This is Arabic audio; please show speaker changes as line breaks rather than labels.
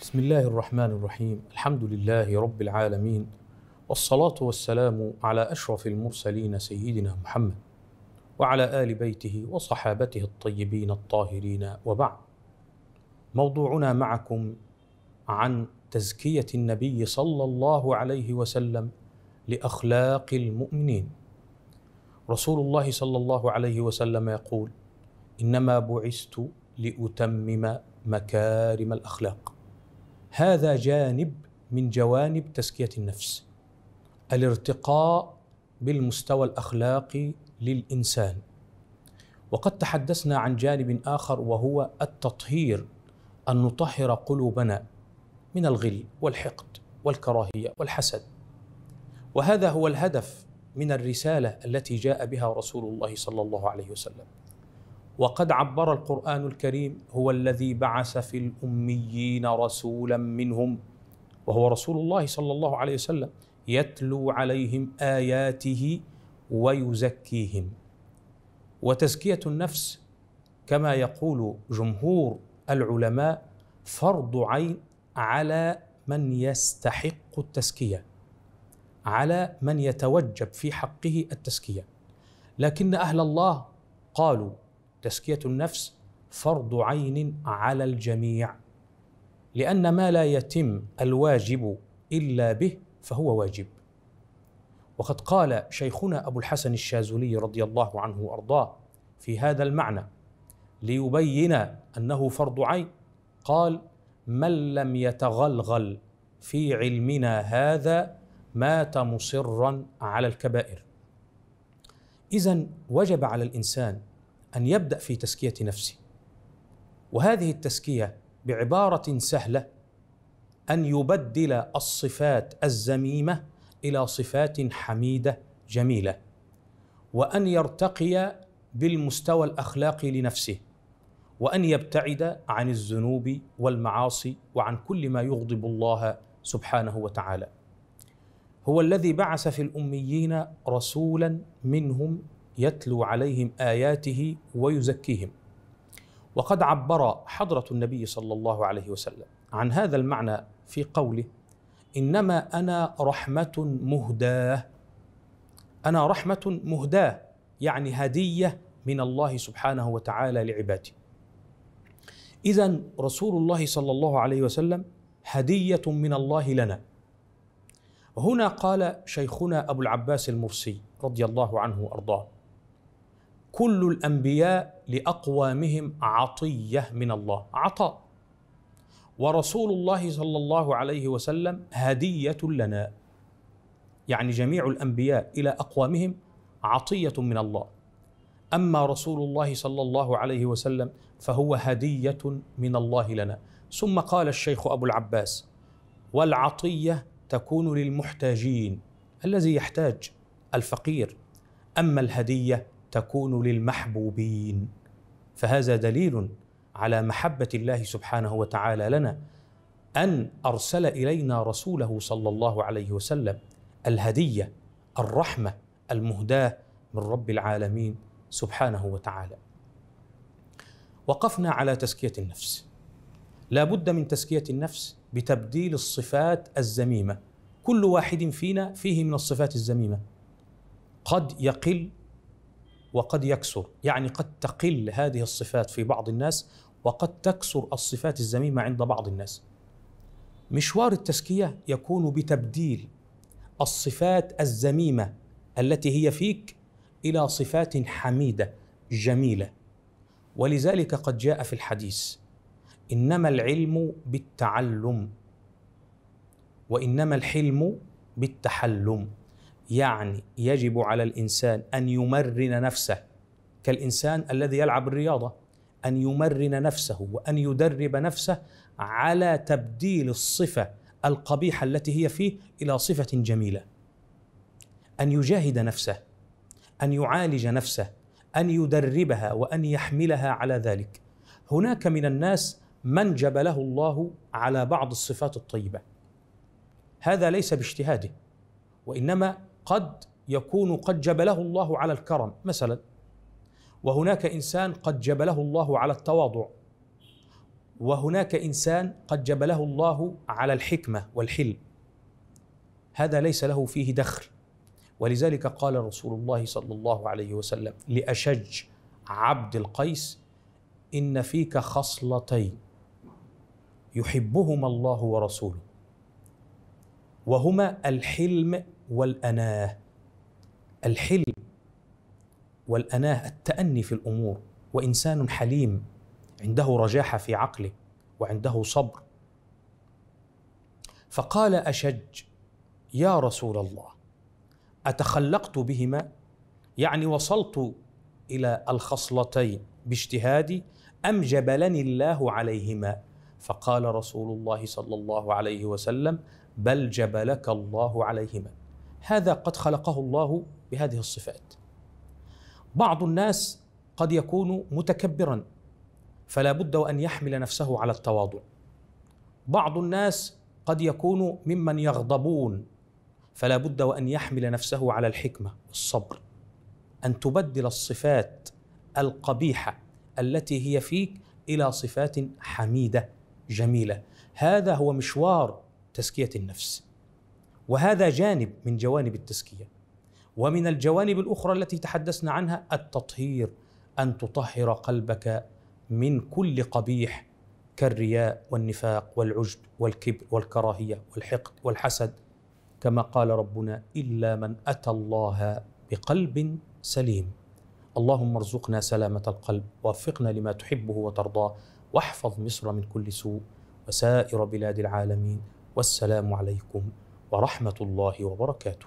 بسم الله الرحمن الرحيم الحمد لله رب العالمين والصلاة والسلام على أشرف المرسلين سيدنا محمد وعلى آل بيته وصحابته الطيبين الطاهرين وبعد موضوعنا معكم عن تزكية النبي صلى الله عليه وسلم لأخلاق المؤمنين رسول الله صلى الله عليه وسلم يقول إنما بعثت لأتمم مكارم الأخلاق هذا جانب من جوانب تزكيه النفس الارتقاء بالمستوى الاخلاقي للانسان وقد تحدثنا عن جانب اخر وهو التطهير ان نطهر قلوبنا من الغل والحقد والكراهيه والحسد وهذا هو الهدف من الرساله التي جاء بها رسول الله صلى الله عليه وسلم وقد عبر القرآن الكريم هو الذي بعث في الأميين رسولا منهم وهو رسول الله صلى الله عليه وسلم يتلو عليهم آياته ويزكيهم وتزكية النفس كما يقول جمهور العلماء فرض عين على من يستحق التزكيه على من يتوجب في حقه التزكيه لكن اهل الله قالوا تزكيه النفس فرض عين على الجميع لان ما لا يتم الواجب الا به فهو واجب وقد قال شيخنا ابو الحسن الشاذلي رضي الله عنه وارضاه في هذا المعنى ليبين انه فرض عين قال من لم يتغلغل في علمنا هذا مات مصرا على الكبائر اذا وجب على الانسان ان يبدا في تزكيه نفسه وهذه التزكيه بعباره سهله ان يبدل الصفات الذميمه الى صفات حميده جميله وان يرتقي بالمستوى الاخلاقي لنفسه وان يبتعد عن الذنوب والمعاصي وعن كل ما يغضب الله سبحانه وتعالى هو الذي بعث في الاميين رسولا منهم يتلو عليهم اياته ويزكيهم وقد عبر حضره النبي صلى الله عليه وسلم عن هذا المعنى في قوله انما انا رحمه مهداه انا رحمه مهداه يعني هديه من الله سبحانه وتعالى لعباده اذا رسول الله صلى الله عليه وسلم هديه من الله لنا هنا قال شيخنا ابو العباس المرسي رضي الله عنه وارضاه كل الانبياء لاقوامهم عطيه من الله عطاء ورسول الله صلى الله عليه وسلم هديه لنا يعني جميع الانبياء الى اقوامهم عطيه من الله اما رسول الله صلى الله عليه وسلم فهو هديه من الله لنا ثم قال الشيخ ابو العباس والعطيه تكون للمحتاجين الذي يحتاج الفقير اما الهديه تكون للمحبوبين فهذا دليل على محبه الله سبحانه وتعالى لنا ان ارسل الينا رسوله صلى الله عليه وسلم الهديه الرحمه المهداه من رب العالمين سبحانه وتعالى وقفنا على تزكيه النفس لا بد من تزكيه النفس بتبديل الصفات الذميمه كل واحد فينا فيه من الصفات الذميمه قد يقل وقد يكسر يعني قد تقل هذه الصفات في بعض الناس وقد تكسر الصفات الذميمة عند بعض الناس مشوار التزكية يكون بتبديل الصفات الذميمة التي هي فيك إلى صفات حميدة جميلة ولذلك قد جاء في الحديث إنما العلم بالتعلم وإنما الحلم بالتحلم يعني يجب على الانسان ان يمرن نفسه كالانسان الذي يلعب الرياضه ان يمرن نفسه وان يدرب نفسه على تبديل الصفه القبيحه التي هي فيه الى صفه جميله ان يجاهد نفسه ان يعالج نفسه ان يدربها وان يحملها على ذلك هناك من الناس من جبله الله على بعض الصفات الطيبه هذا ليس باجتهاده وانما قد يكون قد جبله الله على الكرم مثلا وهناك انسان قد جبله الله على التواضع وهناك انسان قد جبله الله على الحكمه والحلم هذا ليس له فيه دخل ولذلك قال رسول الله صلى الله عليه وسلم لاشج عبد القيس ان فيك خصلتين يحبهما الله ورسوله وهما الحلم والأناه الحلم والأناه التأني في الأمور وإنسان حليم عنده رجاحة في عقله وعنده صبر فقال أشج يا رسول الله أتخلقت بهما يعني وصلت إلى الخصلتين باجتهادي أم جبلني الله عليهما فقال رسول الله صلى الله عليه وسلم بل جبلك الله عليهما هذا قد خلقه الله بهذه الصفات بعض الناس قد يكون متكبرا فلا بد وان يحمل نفسه على التواضع بعض الناس قد يكون ممن يغضبون فلا بد وان يحمل نفسه على الحكمه والصبر ان تبدل الصفات القبيحه التي هي فيك الى صفات حميده جميله هذا هو مشوار تزكيه النفس وهذا جانب من جوانب التزكيه ومن الجوانب الاخرى التي تحدثنا عنها التطهير ان تطهر قلبك من كل قبيح كالرياء والنفاق والعجب والكبر والكراهيه والحقد والحسد كما قال ربنا الا من اتى الله بقلب سليم اللهم ارزقنا سلامه القلب ووفقنا لما تحبه وترضاه واحفظ مصر من كل سوء وسائر بلاد العالمين والسلام عليكم ورحمة الله وبركاته